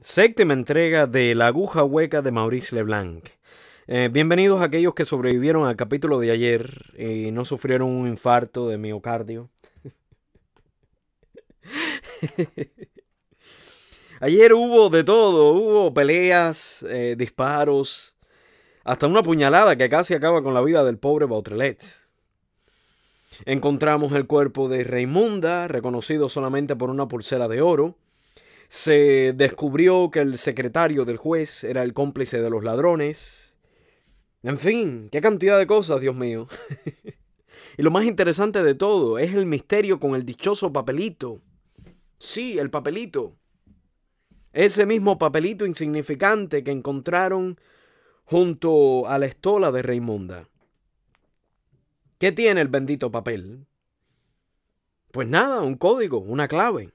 Séptima entrega de La aguja hueca de Maurice Leblanc. Eh, bienvenidos a aquellos que sobrevivieron al capítulo de ayer y no sufrieron un infarto de miocardio. ayer hubo de todo, hubo peleas, eh, disparos, hasta una puñalada que casi acaba con la vida del pobre Bautrelet. Encontramos el cuerpo de Raimunda, reconocido solamente por una pulsera de oro se descubrió que el secretario del juez era el cómplice de los ladrones. En fin, qué cantidad de cosas, Dios mío. y lo más interesante de todo es el misterio con el dichoso papelito. Sí, el papelito. Ese mismo papelito insignificante que encontraron junto a la estola de Raimunda. ¿Qué tiene el bendito papel? Pues nada, un código, una clave.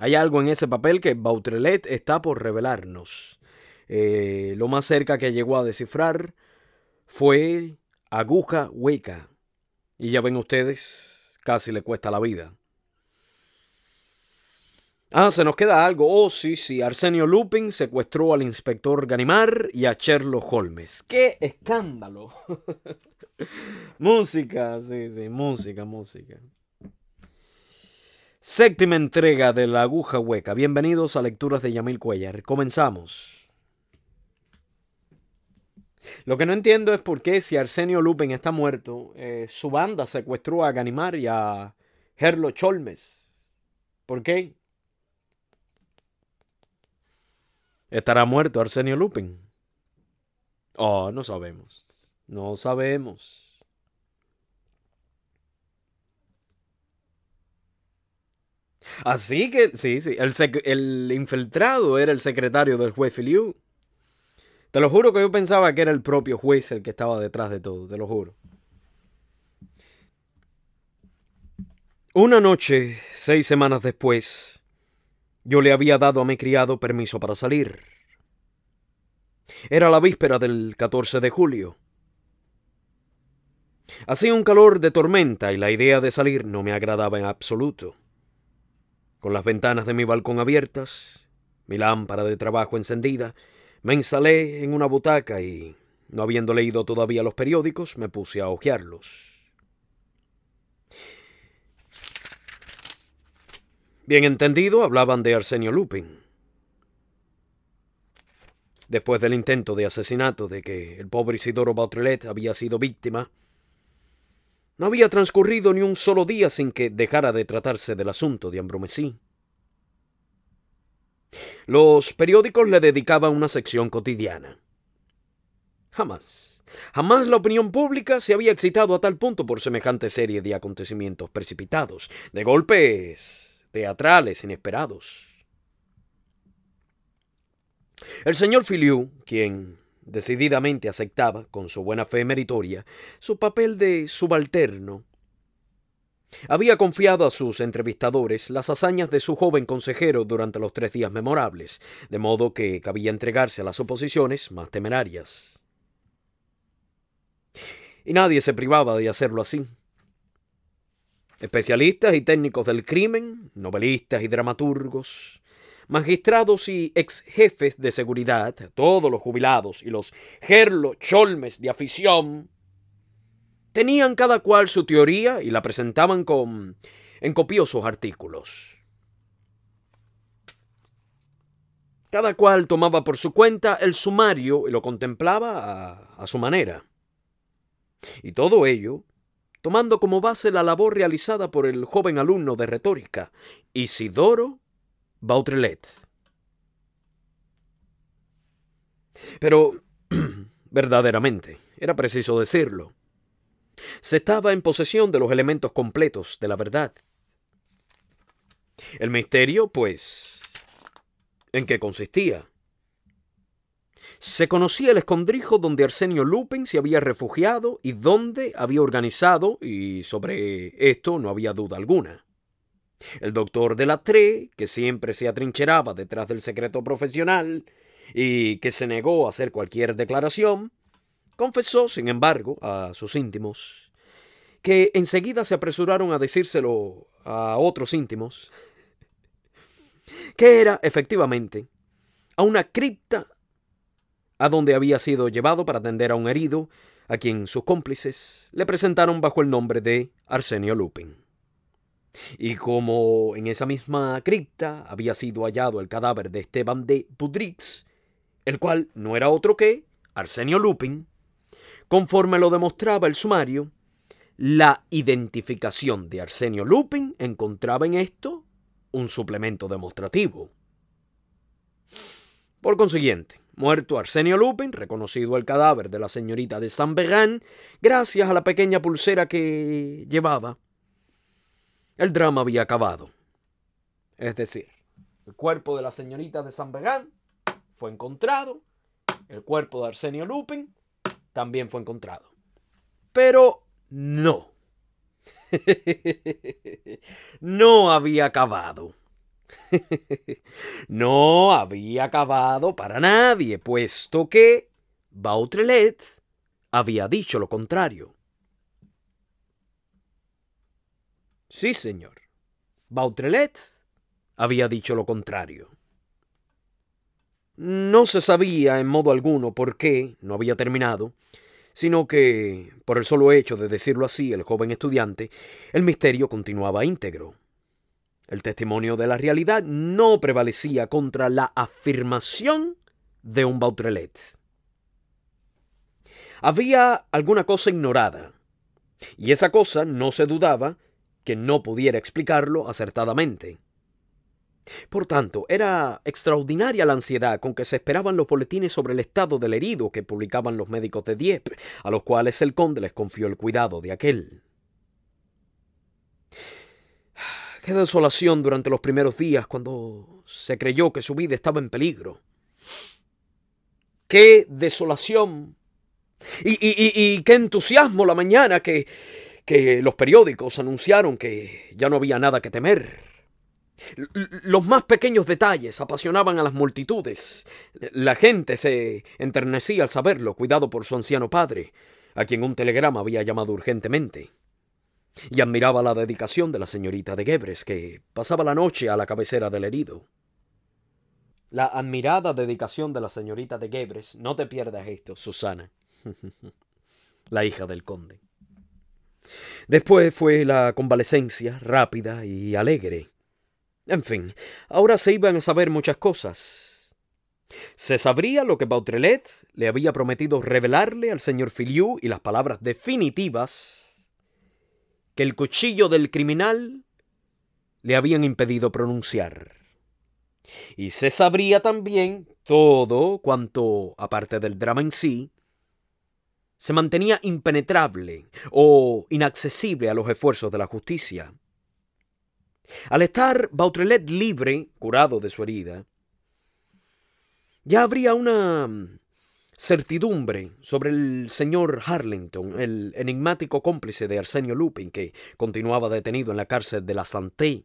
Hay algo en ese papel que Bautrelet está por revelarnos. Eh, lo más cerca que llegó a descifrar fue aguja hueca. Y ya ven ustedes, casi le cuesta la vida. Ah, se nos queda algo. Oh, sí, sí. Arsenio Lupin secuestró al inspector Ganimar y a Sherlock Holmes. ¡Qué escándalo! música, sí, sí, música, música. Séptima entrega de La Aguja Hueca. Bienvenidos a Lecturas de Yamil Cuellar. Comenzamos. Lo que no entiendo es por qué, si Arsenio Lupin está muerto, eh, su banda secuestró a Ganimar y a Gerlo Cholmes. ¿Por qué? ¿Estará muerto Arsenio Lupin? Oh, no sabemos. No sabemos. Así que, sí, sí, el, infiltrado era el secretario del juez Filiu. Te lo juro que yo pensaba que era el propio juez el que estaba detrás de todo, te lo juro. Una noche, seis semanas después, yo le había dado a mi criado permiso para salir. Era la víspera del 14 de julio. Hacía un calor de tormenta y la idea de salir no me agradaba en absoluto. Con las ventanas de mi balcón abiertas, mi lámpara de trabajo encendida, me instalé en una butaca y, no habiendo leído todavía los periódicos, me puse a hojearlos. Bien entendido, hablaban de Arsenio Lupin. Después del intento de asesinato de que el pobre Isidoro Bautrelet había sido víctima, no había transcurrido ni un solo día sin que dejara de tratarse del asunto de Ambromesí. Los periódicos le dedicaban una sección cotidiana. Jamás, jamás la opinión pública se había excitado a tal punto por semejante serie de acontecimientos precipitados, de golpes teatrales inesperados. El señor Filiu, quien decididamente aceptaba, con su buena fe meritoria, su papel de subalterno. Había confiado a sus entrevistadores las hazañas de su joven consejero durante los tres días memorables, de modo que cabía entregarse a las oposiciones más temerarias. Y nadie se privaba de hacerlo así. Especialistas y técnicos del crimen, novelistas y dramaturgos, magistrados y ex jefes de seguridad, todos los jubilados y los gerlo cholmes de afición, tenían cada cual su teoría y la presentaban con, en copiosos artículos. Cada cual tomaba por su cuenta el sumario y lo contemplaba a su manera. Y todo ello tomando como base la labor realizada por el joven alumno de retórica, Isidoro Bautrelet. Pero, verdaderamente, era preciso decirlo. Se estaba en posesión de los elementos completos de la verdad. El misterio, pues, ¿en qué consistía? Se conocía el escondrijo donde Arsenio Lupin se había refugiado y dónde había organizado, y sobre esto no había duda alguna, el doctor de la Tre, que siempre se atrincheraba detrás del secreto profesional y que se negó a hacer cualquier declaración, confesó, sin embargo, a sus íntimos, que enseguida se apresuraron a decírselo a otros íntimos, que era efectivamente a una cripta a donde había sido llevado para atender a un herido, a quien sus cómplices le presentaron bajo el nombre de Arsenio Lupin. Y como en esa misma cripta había sido hallado el cadáver de Esteban de Pudrix, el cual no era otro que Arsenio Lupin, conforme lo demostraba el sumario, la identificación de Arsenio Lupin encontraba en esto un suplemento demostrativo. Por consiguiente, muerto Arsenio Lupin, reconocido el cadáver de la señorita de San Bergan, gracias a la pequeña pulsera que llevaba, el drama había acabado. Es decir, el cuerpo de la señorita de San Begán fue encontrado, el cuerpo de Arsenio Lupin también fue encontrado. Pero no. no había acabado. no había acabado para nadie, puesto que Bautrelet había dicho lo contrario. Sí, señor. Bautrelet había dicho lo contrario. No se sabía en modo alguno por qué no había terminado, sino que, por el solo hecho de decirlo así el joven estudiante, el misterio continuaba íntegro. El testimonio de la realidad no prevalecía contra la afirmación de un Bautrelet. Había alguna cosa ignorada, y esa cosa no se dudaba que no pudiera explicarlo acertadamente. Por tanto, era extraordinaria la ansiedad con que se esperaban los boletines sobre el estado del herido que publicaban los médicos de Dieppe, a los cuales el conde les confió el cuidado de aquel. Qué desolación durante los primeros días cuando se creyó que su vida estaba en peligro. Qué desolación. Y, y qué entusiasmo la mañana que que los periódicos anunciaron que ya no había nada que temer. Los más pequeños detalles apasionaban a las multitudes. La gente se enternecía al saberlo, cuidado por su anciano padre, a quien un telegrama había llamado urgentemente. Y admiraba la dedicación de la señorita de Gebres, que pasaba la noche a la cabecera del herido. La admirada dedicación de la señorita de Gebres, no te pierdas esto, Susana, la hija del conde. Después fue la convalecencia rápida y alegre. En fin, ahora se iban a saber muchas cosas. Se sabría lo que Bautrelet le había prometido revelarle al señor Filiu y las palabras definitivas que el cuchillo del criminal le habían impedido pronunciar. Y se sabría también todo cuanto, aparte del drama en sí, se mantenía impenetrable o inaccesible a los esfuerzos de la justicia. Al estar Bautrelet libre, curado de su herida, ya habría una certidumbre sobre el señor Harlington, el enigmático cómplice de Arsenio Lupin, que continuaba detenido en la cárcel de la Santé.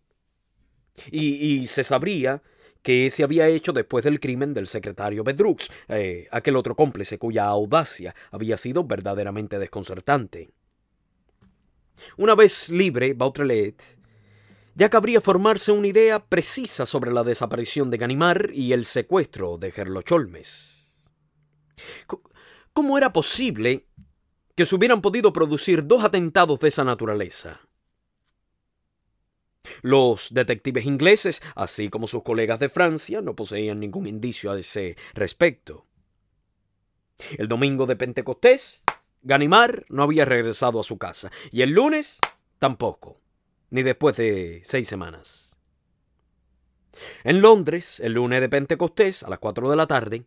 Y, y se sabría que se había hecho después del crimen del secretario Bedrux, eh, aquel otro cómplice cuya audacia había sido verdaderamente desconcertante. Una vez libre, Bautrelet ya cabría formarse una idea precisa sobre la desaparición de Ganimar y el secuestro de Gerloch Holmes. ¿Cómo era posible que se hubieran podido producir dos atentados de esa naturaleza? Los detectives ingleses, así como sus colegas de Francia, no poseían ningún indicio a ese respecto. El domingo de Pentecostés, Ganimar no había regresado a su casa y el lunes tampoco, ni después de seis semanas. En Londres, el lunes de Pentecostés, a las 4 de la tarde,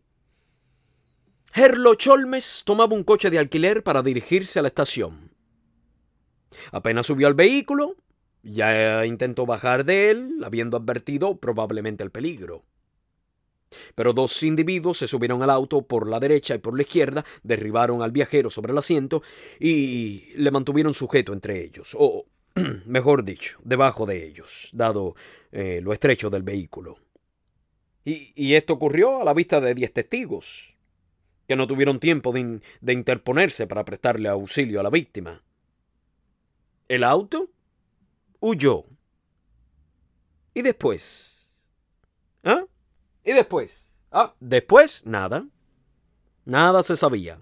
Herlo Cholmes tomaba un coche de alquiler para dirigirse a la estación. Apenas subió al vehículo, ya intentó bajar de él, habiendo advertido probablemente el peligro. Pero dos individuos se subieron al auto por la derecha y por la izquierda, derribaron al viajero sobre el asiento y le mantuvieron sujeto entre ellos, o mejor dicho, debajo de ellos, dado eh, lo estrecho del vehículo. Y, esto ocurrió a la vista de diez testigos, que no tuvieron tiempo de interponerse para prestarle auxilio a la víctima. El auto huyó. ¿Y después? ¿Ah? ¿Y después? Ah, después nada. Nada se sabía.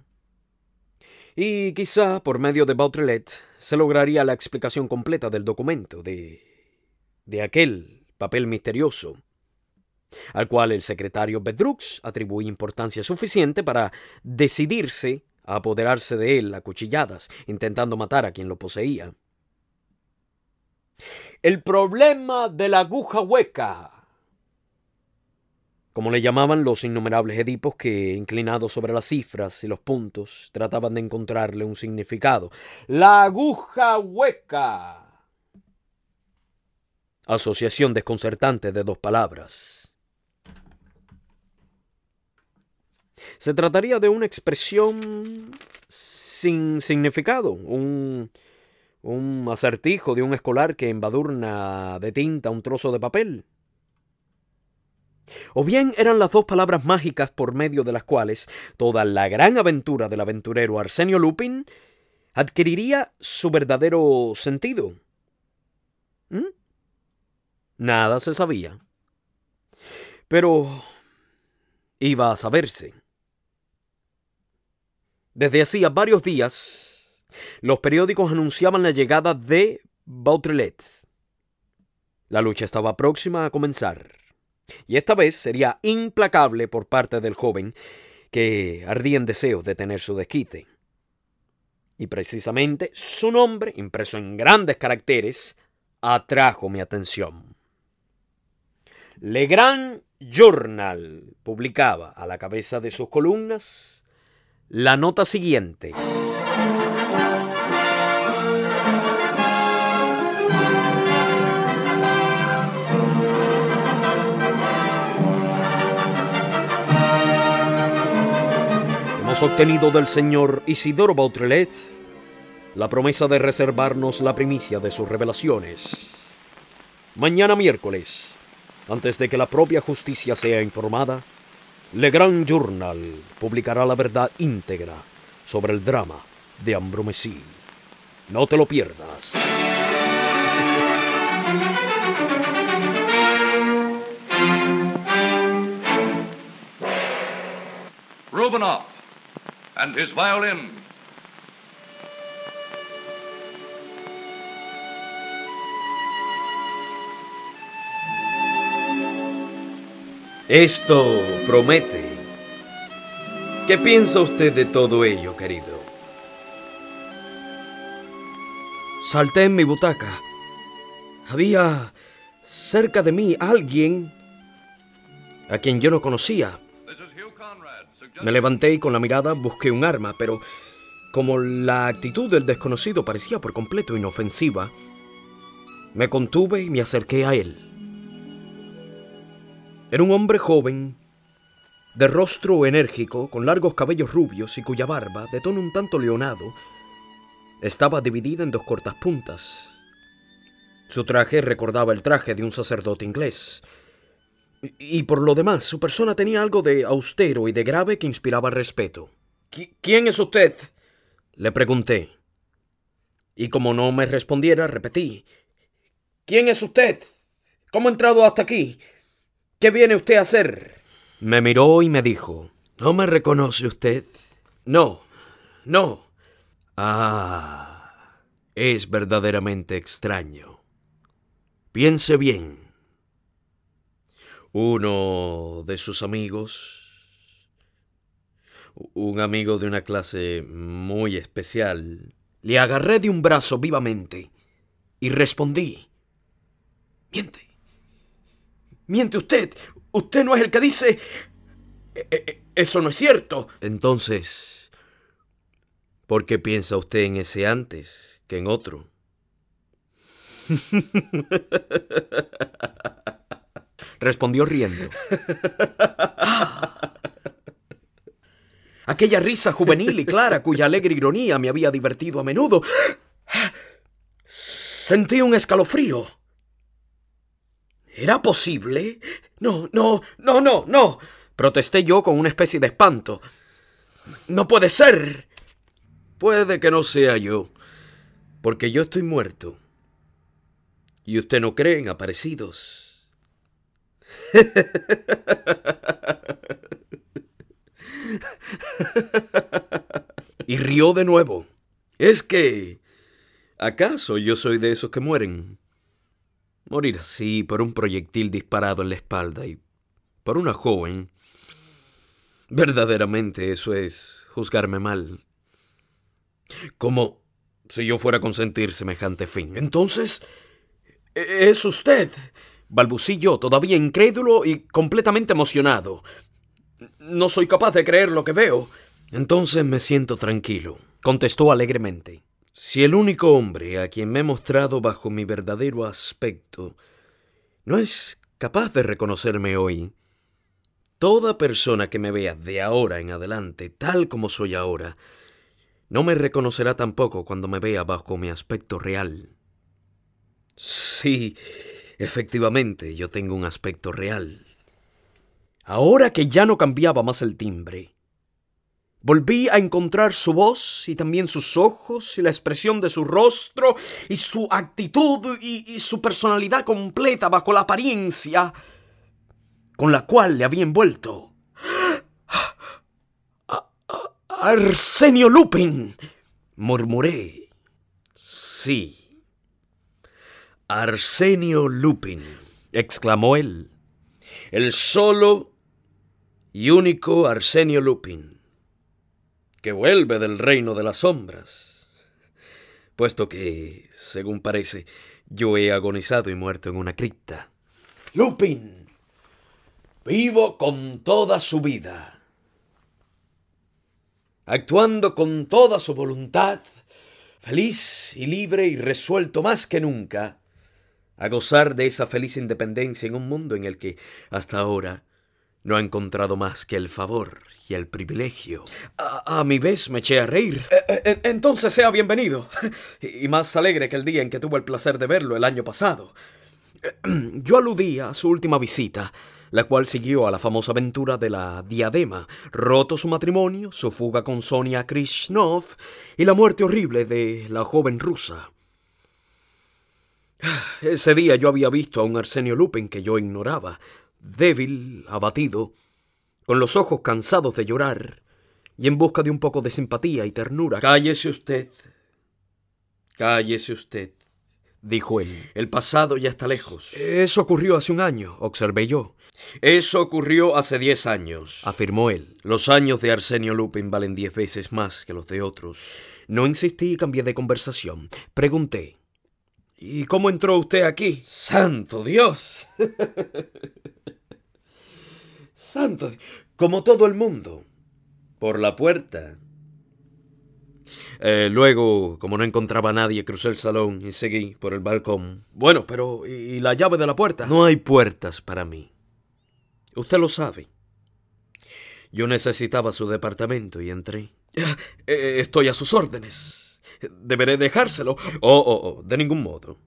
Y quizá por medio de Bautrelet se lograría la explicación completa del documento, de, de aquel papel misterioso, al cual el secretario Bedrux atribuía importancia suficiente para decidirse a apoderarse de él a cuchilladas, intentando matar a quien lo poseía. El problema de la aguja hueca, como le llamaban los innumerables edipos que, inclinados sobre las cifras y los puntos, trataban de encontrarle un significado. La aguja hueca. Asociación desconcertante de dos palabras. Se trataría de una expresión sin significado, un un acertijo de un escolar que embadurna de tinta un trozo de papel. O bien eran las dos palabras mágicas por medio de las cuales toda la gran aventura del aventurero Arsenio Lupin adquiriría su verdadero sentido. ¿Mm? Nada se sabía. Pero iba a saberse. Desde hacía varios días, los periódicos anunciaban la llegada de Bautrelet. La lucha estaba próxima a comenzar. Y esta vez sería implacable por parte del joven que ardía en deseos de tener su desquite. Y precisamente su nombre, impreso en grandes caracteres, atrajo mi atención. Le Grand Journal publicaba a la cabeza de sus columnas la nota siguiente. obtenido del señor Isidoro Bautrelet la promesa de reservarnos la primicia de sus revelaciones. Mañana miércoles, antes de que la propia justicia sea informada, Le Grand Journal publicará la verdad íntegra sobre el drama de Ambromesí. No te lo pierdas and his violin. Esto promete. ¿Qué piensa usted de todo ello, querido? Salté en mi butaca. Había cerca de mí alguien a quien yo no conocía. Me levanté y con la mirada busqué un arma, pero como la actitud del desconocido parecía por completo inofensiva, me contuve y me acerqué a él. Era un hombre joven, de rostro enérgico, con largos cabellos rubios y cuya barba, de tono un tanto leonado, estaba dividida en dos cortas puntas. Su traje recordaba el traje de un sacerdote inglés, y por lo demás, su persona tenía algo de austero y de grave que inspiraba respeto. ¿Quién es usted? Le pregunté. Y como no me respondiera, repetí. ¿Quién es usted? ¿Cómo ha entrado hasta aquí? ¿Qué viene usted a hacer? Me miró y me dijo. ¿No me reconoce usted? No, no. Ah, es verdaderamente extraño. Piense bien. Uno de sus amigos, un amigo de una clase muy especial, le agarré de un brazo vivamente y respondí, miente, miente usted, usted no es el que dice, e, e, e, eso no es cierto. Entonces, ¿por qué piensa usted en ese antes que en otro? Respondió riendo. Aquella risa juvenil y clara cuya alegre ironía me había divertido a menudo. Sentí un escalofrío. ¿Era posible? No, no, no, no, no. Protesté yo con una especie de espanto. No puede ser. Puede que no sea yo, porque yo estoy muerto. Y usted no cree en aparecidos. y rió de nuevo. Es que... ¿Acaso yo soy de esos que mueren? Morir así por un proyectil disparado en la espalda y por una joven. Verdaderamente eso es juzgarme mal. Como si yo fuera a consentir semejante fin. Entonces, es usted balbucí yo, todavía incrédulo y completamente emocionado. No soy capaz de creer lo que veo. Entonces me siento tranquilo, contestó alegremente. Si el único hombre a quien me he mostrado bajo mi verdadero aspecto no es capaz de reconocerme hoy, toda persona que me vea de ahora en adelante, tal como soy ahora, no me reconocerá tampoco cuando me vea bajo mi aspecto real. Sí, Efectivamente, yo tengo un aspecto real. Ahora que ya no cambiaba más el timbre, volví a encontrar su voz y también sus ojos y la expresión de su rostro y su actitud y, su personalidad completa bajo la apariencia con la cual le había envuelto. ¡Ah! ¡Ah! ¡Ah! Arsenio Lupin, murmuré. Sí. Arsenio Lupin, exclamó él, el solo y único Arsenio Lupin, que vuelve del reino de las sombras, puesto que, según parece, yo he agonizado y muerto en una cripta. Lupin, vivo con toda su vida, actuando con toda su voluntad, feliz y libre y resuelto más que nunca a gozar de esa feliz independencia en un mundo en el que hasta ahora no ha encontrado más que el favor y el privilegio. A, mi vez me eché a reír. Eh, eh, entonces sea bienvenido. Y más alegre que el día en que tuve el placer de verlo el año pasado. Yo aludía a su última visita, la cual siguió a la famosa aventura de la diadema, roto su matrimonio, su fuga con Sonia Krishnov y la muerte horrible de la joven rusa. Ese día yo había visto a un Arsenio Lupin que yo ignoraba, débil, abatido, con los ojos cansados de llorar y en busca de un poco de simpatía y ternura. Cállese usted, cállese usted, dijo él. El pasado ya está lejos. Eso ocurrió hace un año, observé yo. Eso ocurrió hace diez años, afirmó él. Los años de Arsenio Lupin valen diez veces más que los de otros. No insistí y cambié de conversación. Pregunté. ¿Y cómo entró usted aquí? Santo Dios. Santo Dios. Como todo el mundo. Por la puerta. Eh, luego, como no encontraba a nadie, crucé el salón y seguí por el balcón. Bueno, pero ¿y la llave de la puerta? No hay puertas para mí. Usted lo sabe. Yo necesitaba su departamento y entré. Eh, estoy a sus órdenes. Deberé dejárselo. Oh, oh, oh, de ningún modo.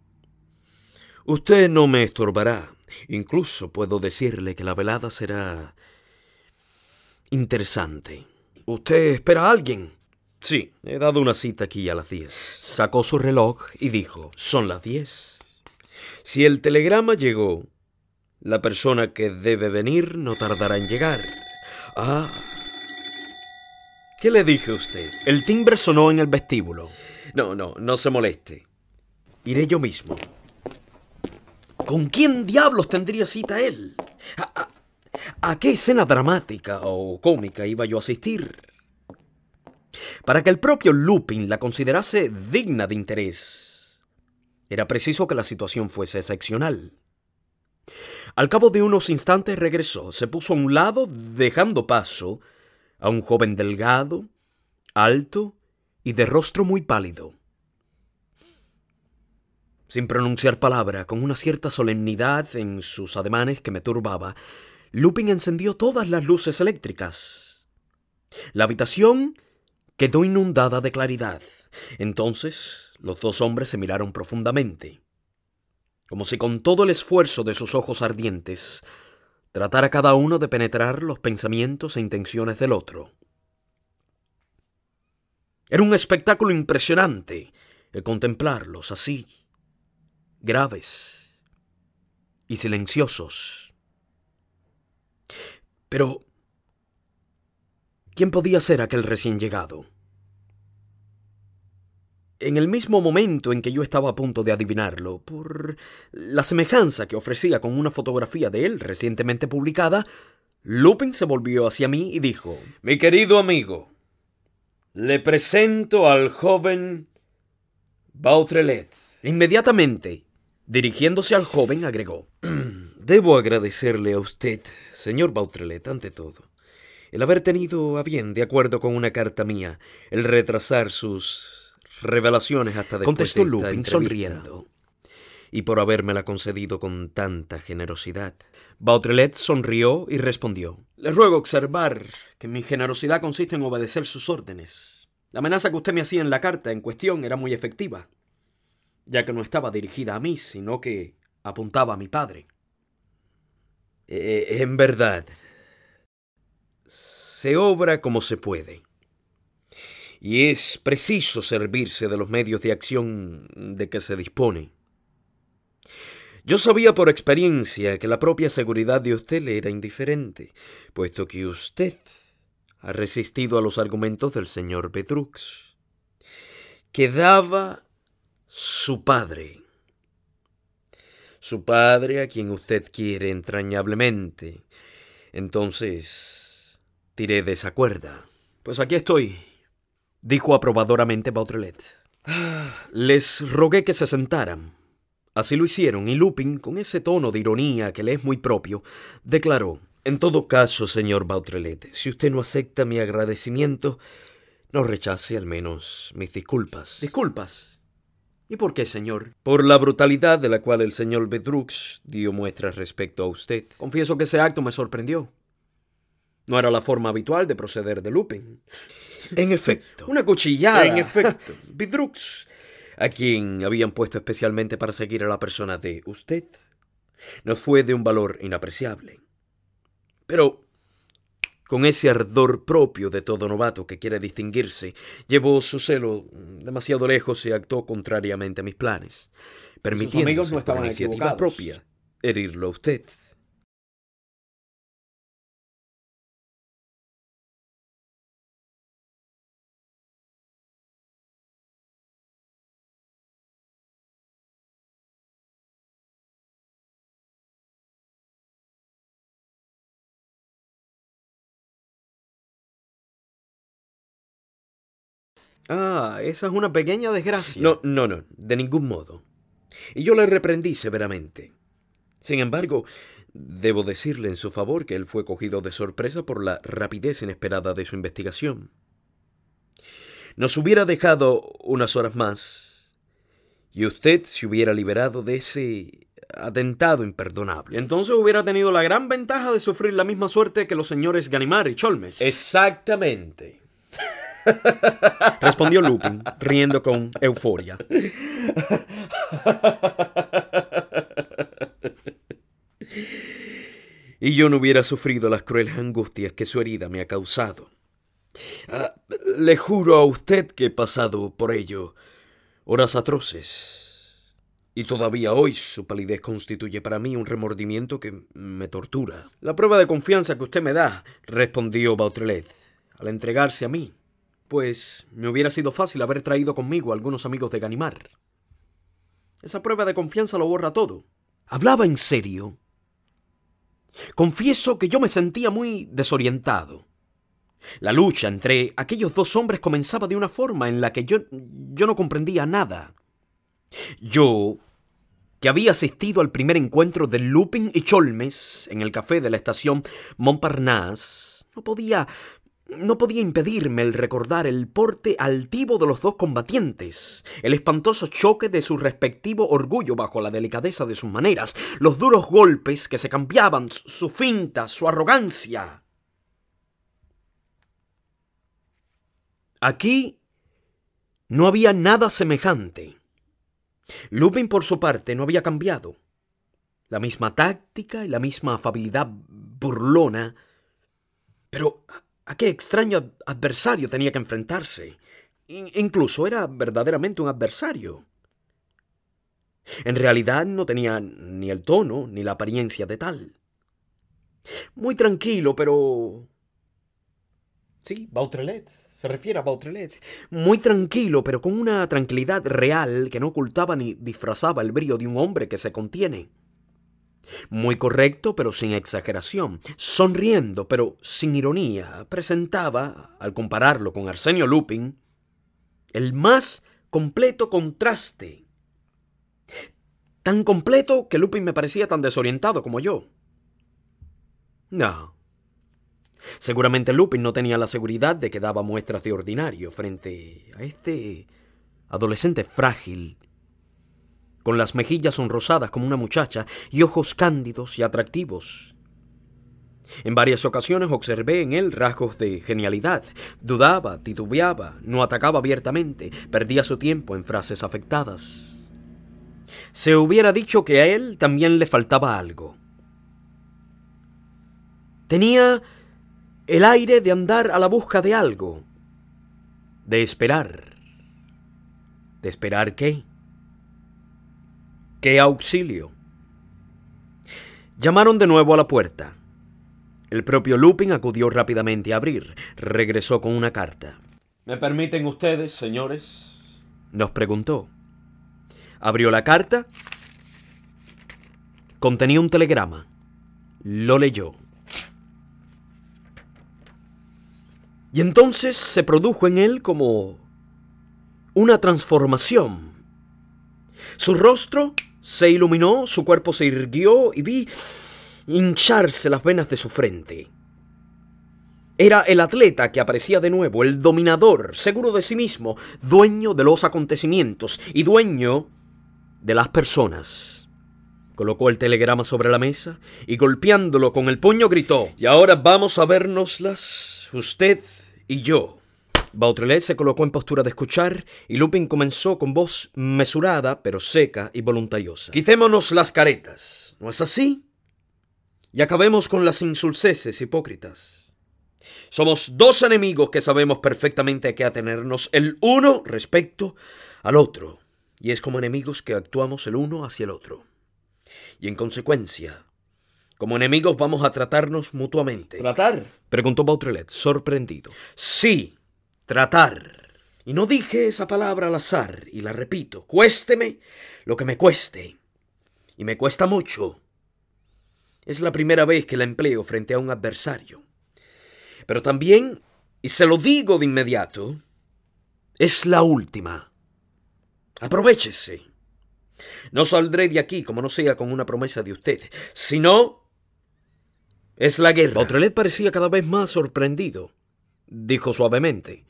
Usted no me estorbará. Incluso puedo decirle que la velada será interesante. ¿Usted espera a alguien? Sí, he dado una cita aquí a las 10. Sacó su reloj y dijo, son las 10. Si el telegrama llegó, la persona que debe venir no tardará en llegar. Ah, ¿Qué le dije a usted? El timbre sonó en el vestíbulo. No, no, no se moleste. Iré yo mismo. ¿Con quién diablos tendría cita él? ¿A, a qué escena dramática o cómica iba yo a asistir? Para que el propio Lupin la considerase digna de interés, era preciso que la situación fuese excepcional. Al cabo de unos instantes regresó, se puso a un lado, dejando paso a un joven delgado, alto y de rostro muy pálido. Sin pronunciar palabra, con una cierta solemnidad en sus ademanes que me turbaba, Lupin encendió todas las luces eléctricas. La habitación quedó inundada de claridad. Entonces los dos hombres se miraron profundamente, como si con todo el esfuerzo de sus ojos ardientes tratar a cada uno de penetrar los pensamientos e intenciones del otro. Era un espectáculo impresionante el contemplarlos así, graves y silenciosos. Pero, ¿quién podía ser aquel recién llegado? en el mismo momento en que yo estaba a punto de adivinarlo, por la semejanza que ofrecía con una fotografía de él recientemente publicada, Lupin se volvió hacia mí y dijo, Mi querido amigo, le presento al joven Bautrelet. Inmediatamente, dirigiéndose al joven, agregó, Debo agradecerle a usted, señor Bautrelet, ante todo el haber tenido a bien, de acuerdo con una carta mía, el retrasar sus revelaciones hasta después Contestó Lupin sonriendo. Y por habérmela concedido con tanta generosidad. Bautrelet sonrió y respondió. Le ruego observar que mi generosidad consiste en obedecer sus órdenes. La amenaza que usted me hacía en la carta en cuestión era muy efectiva, ya que no estaba dirigida a mí, sino que apuntaba a mi padre. Eh, en verdad, se obra como se puede y es preciso servirse de los medios de acción de que se dispone. Yo sabía por experiencia que la propia seguridad de usted le era indiferente, puesto que usted ha resistido a los argumentos del señor Petrux. Quedaba su padre. Su padre a quien usted quiere entrañablemente. Entonces, tiré de esa cuerda. Pues aquí estoy, dijo aprobadoramente Bautrelet. Les rogué que se sentaran. Así lo hicieron y Lupin, con ese tono de ironía que le es muy propio, declaró, En todo caso, señor Bautrelet, si usted no acepta mi agradecimiento, no rechace al menos mis disculpas. ¿Disculpas? ¿Y por qué, señor? Por la brutalidad de la cual el señor Bedrux dio muestras respecto a usted. Confieso que ese acto me sorprendió. No era la forma habitual de proceder de Lupin. En efecto. Una cuchillada. En efecto. Bidrux, a quien habían puesto especialmente para seguir a la persona de usted, no fue de un valor inapreciable. Pero, con ese ardor propio de todo novato que quiere distinguirse, llevó su celo demasiado lejos y actuó contrariamente a mis planes, permitiendo no iniciativa propia herirlo a usted. Ah, esa es una pequeña desgracia. No, no, no, de ningún modo. Y yo le reprendí severamente. Sin embargo, debo decirle en su favor que él fue cogido de sorpresa por la rapidez inesperada de su investigación. Nos hubiera dejado unas horas más y usted se hubiera liberado de ese atentado imperdonable. Entonces hubiera tenido la gran ventaja de sufrir la misma suerte que los señores Ganimar y Cholmes. Exactamente. Respondió Lupin, riendo con euforia. Y yo no hubiera sufrido las crueles angustias que su herida me ha causado. Ah, le juro a usted que he pasado por ello horas atroces. Y todavía hoy su palidez constituye para mí un remordimiento que me tortura. La prueba de confianza que usted me da, respondió Bautrelet, al entregarse a mí, pues me hubiera sido fácil haber traído conmigo a algunos amigos de Ganimar. Esa prueba de confianza lo borra todo. Hablaba en serio. Confieso que yo me sentía muy desorientado. La lucha entre aquellos dos hombres comenzaba de una forma en la que yo, yo no comprendía nada. Yo, que había asistido al primer encuentro de Lupin y Cholmes en el café de la estación Montparnasse, no podía no podía impedirme el recordar el porte altivo de los dos combatientes, el espantoso choque de su respectivo orgullo bajo la delicadeza de sus maneras, los duros golpes que se cambiaban, su finta, su arrogancia. Aquí no había nada semejante. Lupin, por su parte, no había cambiado. La misma táctica y la misma afabilidad burlona. Pero a qué extraño adversario tenía que enfrentarse. incluso era verdaderamente un adversario. En realidad no tenía ni el tono ni la apariencia de tal. Muy tranquilo, pero... Sí, Bautrelet. Se refiere a Bautrelet. Muy tranquilo, pero con una tranquilidad real que no ocultaba ni disfrazaba el brillo de un hombre que se contiene. Muy correcto, pero sin exageración, sonriendo, pero sin ironía, presentaba, al compararlo con Arsenio Lupin, el más completo contraste. Tan completo que Lupin me parecía tan desorientado como yo. No. Seguramente Lupin no tenía la seguridad de que daba muestras de ordinario frente a este adolescente frágil con las mejillas sonrosadas como una muchacha y ojos cándidos y atractivos. En varias ocasiones observé en él rasgos de genialidad. Dudaba, titubeaba, no atacaba abiertamente, perdía su tiempo en frases afectadas. Se hubiera dicho que a él también le faltaba algo. Tenía el aire de andar a la busca de algo, de esperar. ¿De esperar qué? ¡Qué auxilio! Llamaron de nuevo a la puerta. El propio Lupin acudió rápidamente a abrir. Regresó con una carta. ¿Me permiten ustedes, señores? Nos preguntó. Abrió la carta. Contenía un telegrama. Lo leyó. Y entonces se produjo en él como una transformación. Su rostro se iluminó, su cuerpo se irguió y vi hincharse las venas de su frente. Era el atleta que aparecía de nuevo, el dominador, seguro de sí mismo, dueño de los acontecimientos y dueño de las personas. Colocó el telegrama sobre la mesa y golpeándolo con el puño gritó, Y ahora vamos a vernoslas, usted y yo. Bautrelet se colocó en postura de escuchar y Lupin comenzó con voz mesurada, pero seca y voluntariosa. Quitémonos las caretas, ¿no es así? Y acabemos con las insulceses hipócritas. Somos dos enemigos que sabemos perfectamente a qué atenernos el uno respecto al otro, y es como enemigos que actuamos el uno hacia el otro. Y en consecuencia, como enemigos vamos a tratarnos mutuamente. ¿Tratar? Preguntó Bautrelet, sorprendido. Sí, Tratar. Y no dije esa palabra al azar, y la repito, cuésteme lo que me cueste. Y me cuesta mucho. Es la primera vez que la empleo frente a un adversario. Pero también, y se lo digo de inmediato, es la última. Aprovechese. No saldré de aquí como no sea con una promesa de usted, sino es la guerra. Otrelet parecía cada vez más sorprendido. Dijo suavemente.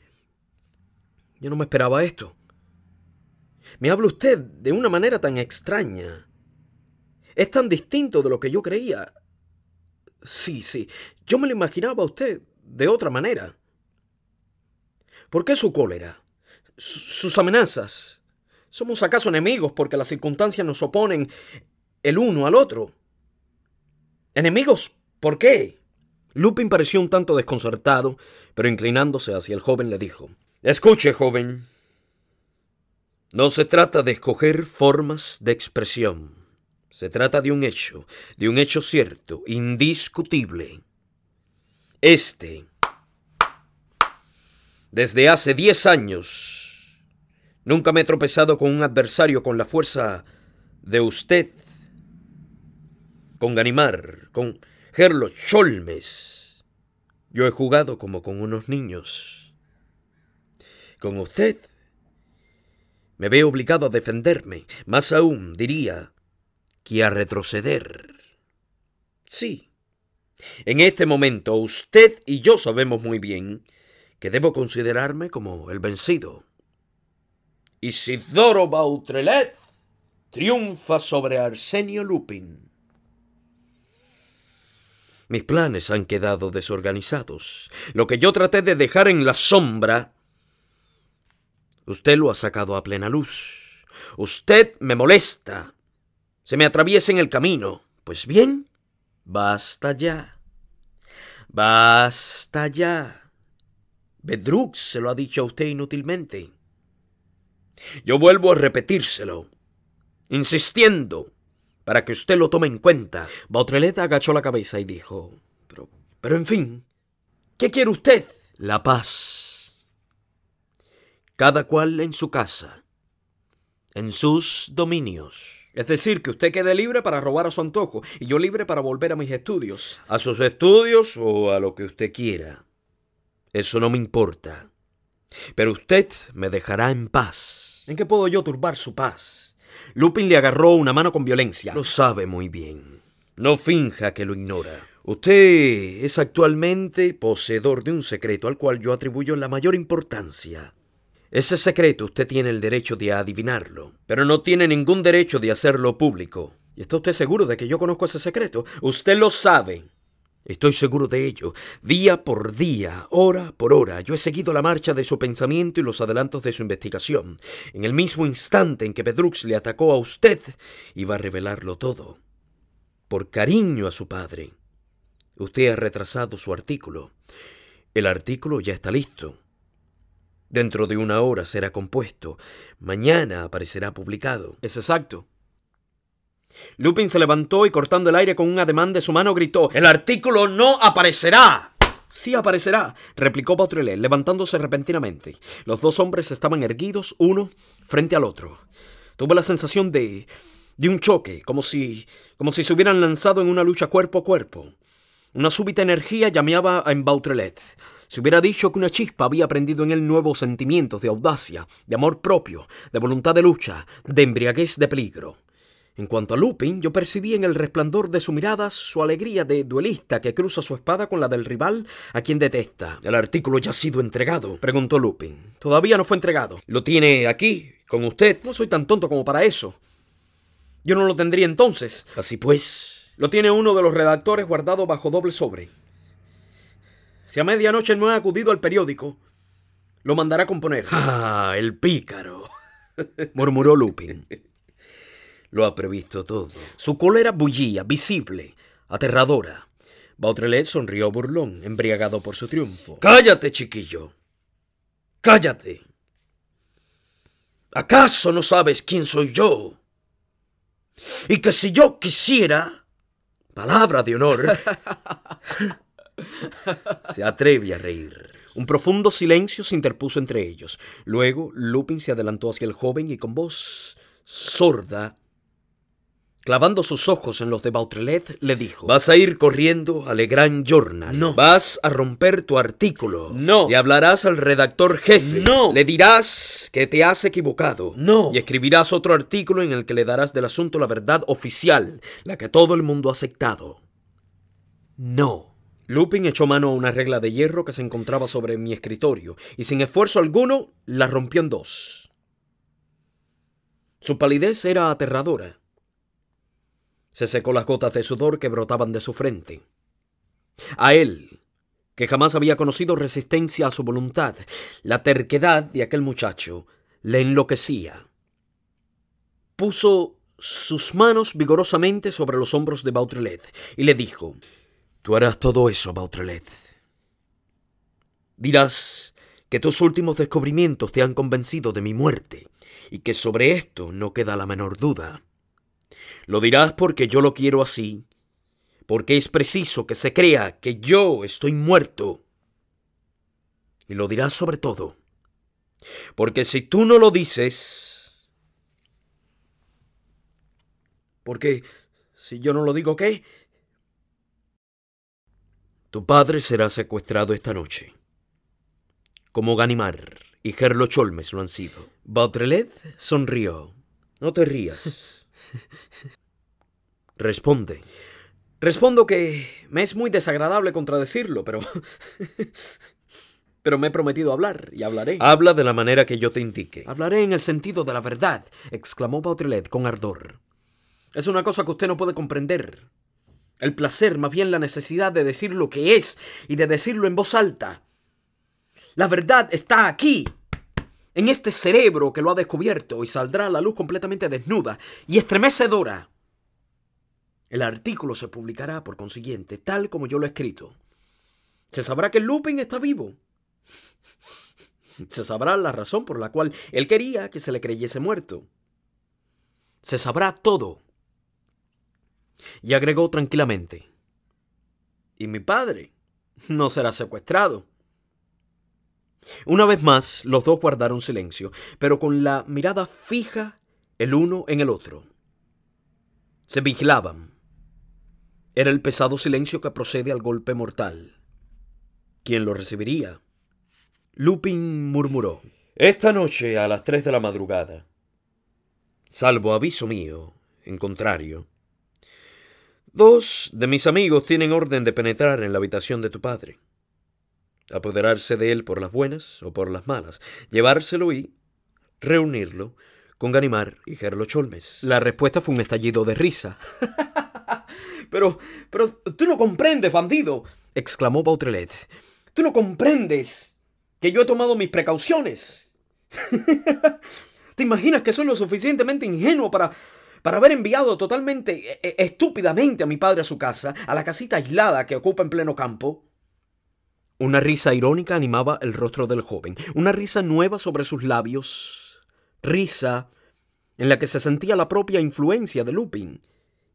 Yo no me esperaba esto. Me habla usted de una manera tan extraña. Es tan distinto de lo que yo creía. Sí, sí, yo me lo imaginaba a usted de otra manera. ¿Por qué su cólera? Sus amenazas. ¿Somos acaso enemigos porque las circunstancias nos oponen el uno al otro? ¿Enemigos? ¿Por qué? Lupin pareció un tanto desconcertado, pero inclinándose hacia el joven le dijo Escuche, joven. No se trata de escoger formas de expresión. Se trata de un hecho, de un hecho cierto, indiscutible. Este, desde hace 10 años, nunca me he tropezado con un adversario con la fuerza de usted, con Ganimar, con Gerlo Cholmes. Yo he jugado como con unos niños. Con usted me veo obligado a defenderme, más aún, diría, que a retroceder. Sí, en este momento usted y yo sabemos muy bien que debo considerarme como el vencido. Isidoro Bautrelet triunfa sobre Arsenio Lupin. Mis planes han quedado desorganizados. Lo que yo traté de dejar en la sombra Usted lo ha sacado a plena luz. Usted me molesta. Se me atraviesa en el camino. Pues bien, basta ya. Basta ya. Bedrux se lo ha dicho a usted inútilmente. Yo vuelvo a repetírselo, insistiendo, para que usted lo tome en cuenta. Bautrelet agachó la cabeza y dijo, pero en fin, ¿qué quiere usted? La paz cada cual en su casa, en sus dominios. Es decir, que usted quede libre para robar a su antojo y yo libre para volver a mis estudios. A sus estudios o a lo que usted quiera. Eso no me importa. Pero usted me dejará en paz. ¿En qué puedo yo turbar su paz? Lupin le agarró una mano con violencia. Lo sabe muy bien. No finja que lo ignora. Usted es actualmente poseedor de un secreto al cual yo atribuyo la mayor importancia. Ese secreto usted tiene el derecho de adivinarlo, pero no tiene ningún derecho de hacerlo público. ¿Y está usted seguro de que yo conozco ese secreto? Usted lo sabe. Estoy seguro de ello. Día por día, hora por hora, yo he seguido la marcha de su pensamiento y los adelantos de su investigación. En el mismo instante en que Pedrux le atacó a usted, iba a revelarlo todo. Por cariño a su padre. Usted ha retrasado su artículo. El artículo ya está listo. Dentro de una hora será compuesto. Mañana aparecerá publicado. Es exacto. Lupin se levantó y cortando el aire con un ademán de su mano gritó El artículo no aparecerá. Sí aparecerá, replicó Bautrelet, levantándose repentinamente. Los dos hombres estaban erguidos, uno frente al otro. Tuvo la sensación de. de un choque, como si. como si se hubieran lanzado en una lucha cuerpo a cuerpo. Una súbita energía llameaba en Bautrelet. Se hubiera dicho que una chispa había prendido en él nuevos sentimientos de audacia, de amor propio, de voluntad de lucha, de embriaguez de peligro. En cuanto a Lupin, yo percibí en el resplandor de su mirada su alegría de duelista que cruza su espada con la del rival a quien detesta. ¿El artículo ya ha sido entregado? preguntó Lupin. Todavía no fue entregado. ¿Lo tiene aquí, con usted? No soy tan tonto como para eso. Yo no lo tendría entonces. Así pues. Lo tiene uno de los redactores guardado bajo doble sobre. Si a medianoche no ha acudido al periódico, lo mandará a componer. ¡Ah, el pícaro! murmuró Lupin. lo ha previsto todo. Su cólera bullía, visible, aterradora. Bautrelet sonrió burlón, embriagado por su triunfo. ¡Cállate, chiquillo! ¡Cállate! ¿Acaso no sabes quién soy yo? Y que si yo quisiera, palabra de honor, se atreve a reír. Un profundo silencio se interpuso entre ellos. Luego Lupin se adelantó hacia el joven y con voz sorda, clavando sus ojos en los de Bautrelet, le dijo: Vas a ir corriendo a Le Grand Journal. No. Vas a romper tu artículo. No. Y hablarás al redactor jefe. No. Le dirás que te has equivocado. No. Y escribirás otro artículo en el que le darás del asunto la verdad oficial, la que todo el mundo ha aceptado. No. Lupin echó mano a una regla de hierro que se encontraba sobre mi escritorio y sin esfuerzo alguno la rompió en dos. Su palidez era aterradora. Se secó las gotas de sudor que brotaban de su frente. A él, que jamás había conocido resistencia a su voluntad, la terquedad de aquel muchacho le enloquecía. Puso sus manos vigorosamente sobre los hombros de Bautrelet y le dijo, Tú harás todo eso, Bautrelet. Dirás que tus últimos descubrimientos te han convencido de mi muerte y que sobre esto no queda la menor duda. Lo dirás porque yo lo quiero así, porque es preciso que se crea que yo estoy muerto. Y lo dirás sobre todo, porque si tú no lo dices... Porque si yo no lo digo, ¿qué? Tu padre será secuestrado esta noche. Como Ganimar y Gerlocholmes Cholmes lo han sido. Bautrelet sonrió. No te rías. Responde. Respondo que me es muy desagradable contradecirlo, pero... pero me he prometido hablar y hablaré. Habla de la manera que yo te indique. Hablaré en el sentido de la verdad, exclamó Bautrelet con ardor. Es una cosa que usted no puede comprender. El placer, más bien la necesidad de decir lo que es y de decirlo en voz alta. La verdad está aquí, en este cerebro que lo ha descubierto y saldrá a la luz completamente desnuda y estremecedora. El artículo se publicará, por consiguiente, tal como yo lo he escrito. Se sabrá que Lupin está vivo. Se sabrá la razón por la cual él quería que se le creyese muerto. Se sabrá todo y agregó tranquilamente, y mi padre no será secuestrado. Una vez más, los dos guardaron silencio, pero con la mirada fija el uno en el otro. Se vigilaban. Era el pesado silencio que procede al golpe mortal. ¿Quién lo recibiría? Lupin murmuró. Esta noche a las tres de la madrugada. Salvo aviso mío, en contrario, Dos de mis amigos tienen orden de penetrar en la habitación de tu padre, apoderarse de él por las buenas o por las malas, llevárselo y reunirlo con Ganimar y Gerlo Cholmes. La respuesta fue un estallido de risa. pero, pero tú no comprendes, bandido, exclamó Bautrelet. Tú no comprendes que yo he tomado mis precauciones. ¿Te imaginas que soy lo suficientemente ingenuo para para haber enviado totalmente eh, eh, estúpidamente a mi padre a su casa, a la casita aislada que ocupa en pleno campo. Una risa irónica animaba el rostro del joven, una risa nueva sobre sus labios, risa en la que se sentía la propia influencia de Lupin,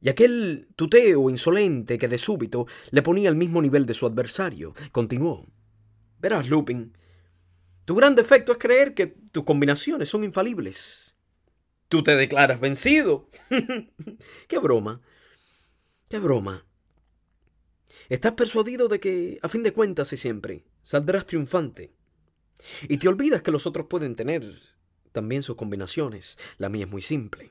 y aquel tuteo insolente que de súbito le ponía al mismo nivel de su adversario. Continuó. Verás, Lupin, tu gran defecto es creer que tus combinaciones son infalibles tú te declaras vencido. Qué broma. Qué broma. Estás persuadido de que, a fin de cuentas y siempre, saldrás triunfante. Y te olvidas que los otros pueden tener también sus combinaciones. La mía es muy simple.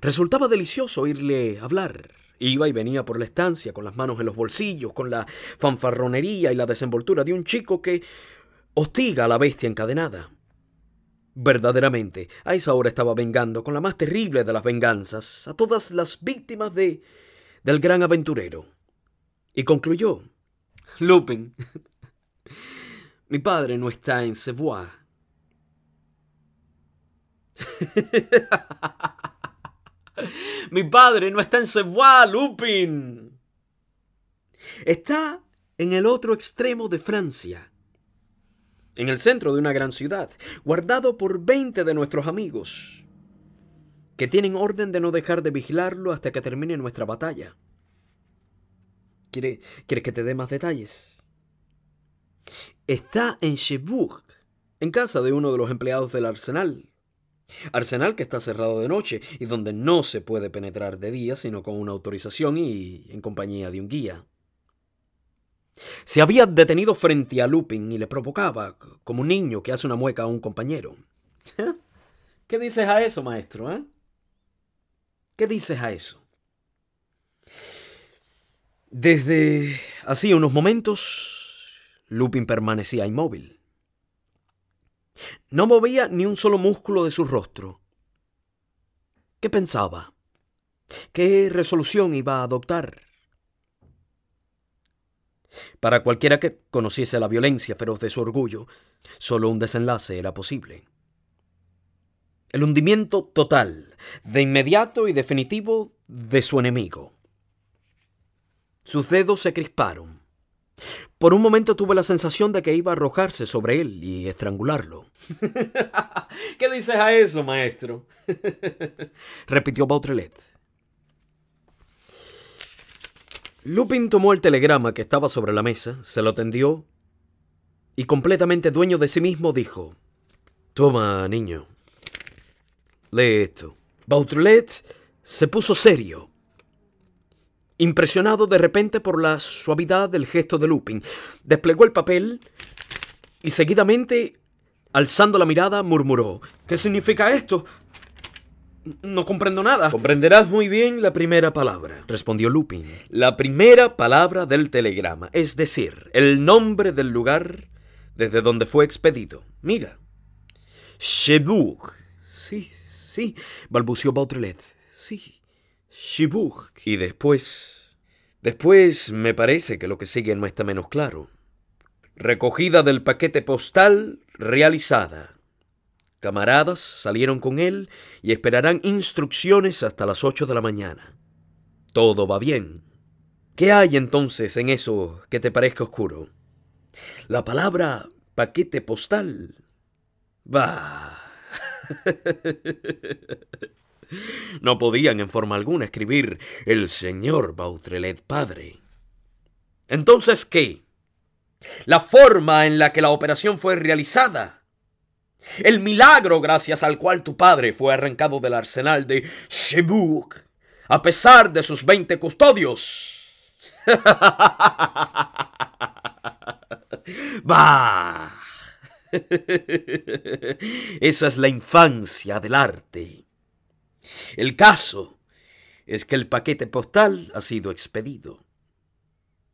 Resultaba delicioso oírle hablar. Iba y venía por la estancia con las manos en los bolsillos, con la fanfarronería y la desenvoltura de un chico que hostiga a la bestia encadenada. Verdaderamente, a esa hora estaba vengando con la más terrible de las venganzas a todas las víctimas de del gran aventurero. Y concluyó, Lupin, mi padre no está en Savoie. mi padre no está en Savoie, Lupin. Está en el otro extremo de Francia, en el centro de una gran ciudad, guardado por 20 de nuestros amigos, que tienen orden de no dejar de vigilarlo hasta que termine nuestra batalla. ¿Quieres que te dé más detalles? Está en Sheburg, en casa de uno de los empleados del arsenal. Arsenal que está cerrado de noche y donde no se puede penetrar de día sino con una autorización y en compañía de un guía. Se había detenido frente a Lupin y le provocaba, como un niño que hace una mueca a un compañero. ¿Qué dices a eso, maestro? Eh? ¿Qué dices a eso? Desde así unos momentos, Lupin permanecía inmóvil. No movía ni un solo músculo de su rostro. ¿Qué pensaba? ¿Qué resolución iba a adoptar? Para cualquiera que conociese la violencia feroz de su orgullo, solo un desenlace era posible. El hundimiento total, de inmediato y definitivo, de su enemigo. Sus dedos se crisparon. Por un momento tuve la sensación de que iba a arrojarse sobre él y estrangularlo. ¿Qué dices a eso, maestro? repitió Bautrelet. Lupin tomó el telegrama que estaba sobre la mesa, se lo tendió y completamente dueño de sí mismo dijo, Toma, niño, lee esto. Bautrelet se puso serio, impresionado de repente por la suavidad del gesto de Lupin. Desplegó el papel y seguidamente, alzando la mirada, murmuró, ¿Qué significa esto? No comprendo nada. Comprenderás muy bien la primera palabra, respondió Lupin. La primera palabra del telegrama, es decir, el nombre del lugar desde donde fue expedido. Mira. Shibuk. Sí, sí, balbució Bautrelet. Sí. Shibuk. Y después. Después me parece que lo que sigue no está menos claro. Recogida del paquete postal realizada camaradas salieron con él y esperarán instrucciones hasta las ocho de la mañana. Todo va bien. ¿Qué hay entonces en eso que te parezca oscuro? La palabra paquete postal. Bah. No podían en forma alguna escribir el señor Bautrelet padre. Entonces, ¿qué? La forma en la que la operación fue realizada el milagro gracias al cual tu padre fue arrancado del arsenal de Shebuk, a pesar de sus 20 custodios. Bah. Esa es la infancia del arte. El caso es que el paquete postal ha sido expedido.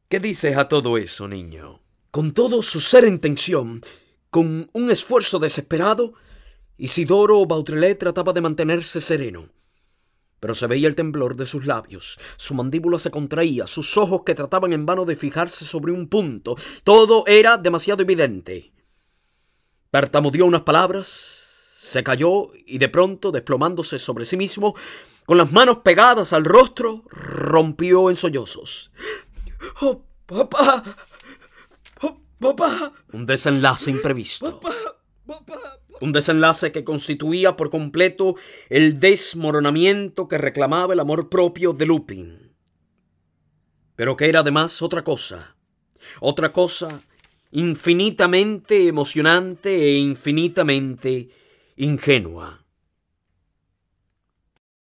¿Qué dices a todo eso, niño? Con todo su ser intención... Con un esfuerzo desesperado, Isidoro Bautrelet trataba de mantenerse sereno, pero se veía el temblor de sus labios, su mandíbula se contraía, sus ojos que trataban en vano de fijarse sobre un punto. Todo era demasiado evidente. Tartamudeó unas palabras, se cayó y de pronto, desplomándose sobre sí mismo, con las manos pegadas al rostro, rompió en sollozos. ¡Oh, papá! Un desenlace imprevisto. Un desenlace que constituía por completo el desmoronamiento que reclamaba el amor propio de Lupin. Pero que era además otra cosa. Otra cosa infinitamente emocionante e infinitamente ingenua.